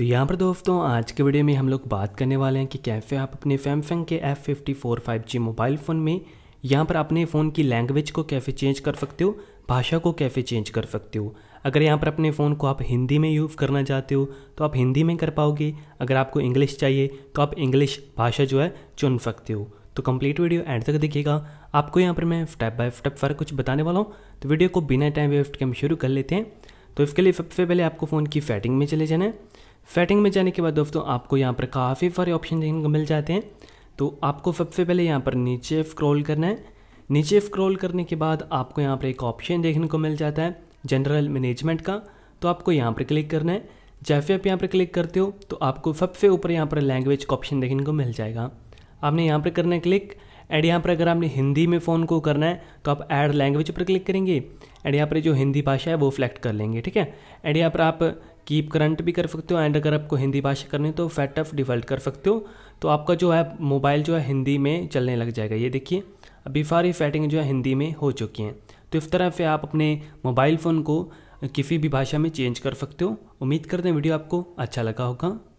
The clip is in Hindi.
तो यहाँ पर दोस्तों आज के वीडियो में हम लोग बात करने वाले हैं कि कैसे आप अपने सैमसंग के F fifty four five G mobile phone में यहाँ पर अपने फ़ोन की लैंग्वेज को कैसे चेंज कर सकते हो भाषा को कैसे चेंज कर सकते हो अगर यहाँ पर अपने फ़ोन को आप हिंदी में यूज़ करना चाहते हो तो आप हिंदी में कर पाओगे अगर आपको इंग्लिश चाहिए तो आप इंग्लिश भाषा जो है चुन सकते हो तो कंप्लीट वीडियो एंड तक देखिएगा आपको यहाँ पर मैं स्टेप बाय स्टेप फर्क कुछ बताने वाला हूँ तो वीडियो को बिना टाइम वेस्ट के हम शुरू कर लेते हैं तो इसके लिए सबसे पहले आपको फ़ोन की सेटिंग में चले जाना है सेटिंग में जाने के बाद दोस्तों आपको यहाँ पर काफ़ी सारे ऑप्शन देखने को मिल जाते हैं तो आपको सबसे पहले यहाँ पर नीचे स्क्रॉल करना है नीचे स्क्रॉल करने के बाद आपको यहाँ पर एक ऑप्शन देखने को मिल जाता है जनरल मैनेजमेंट का तो आपको यहाँ पर क्लिक करना है जैसे आप यहाँ पर क्लिक करते हो तो आपको सबसे ऊपर यहाँ पर लैंग्वेज का ऑप्शन देखने को मिल जाएगा आपने यहाँ पर करना है क्लिक एंड यहाँ पर अगर आपने हिंदी में फ़ोन को करना है तो आप ऐड लैंग्वेज पर क्लिक करेंगे एंड यहाँ पर जो हिंदी भाषा है वो फ्लेक्ट कर लेंगे ठीक है एंड यहाँ पर आप कीप करंट भी कर सकते हो एंड अगर आपको हिंदी भाषा करनी है तो फैट ऑफ डिफ़ॉल्ट कर सकते हो तो आपका जो है मोबाइल जो है हिंदी में चलने लग जाएगा ये देखिए अभी सारी फैटिंग जो है हिंदी में हो चुकी हैं तो इस तरह से आप अपने मोबाइल फ़ोन को किसी भी भाषा में चेंज कर सकते हो उम्मीद करते हैं वीडियो आपको अच्छा लगा होगा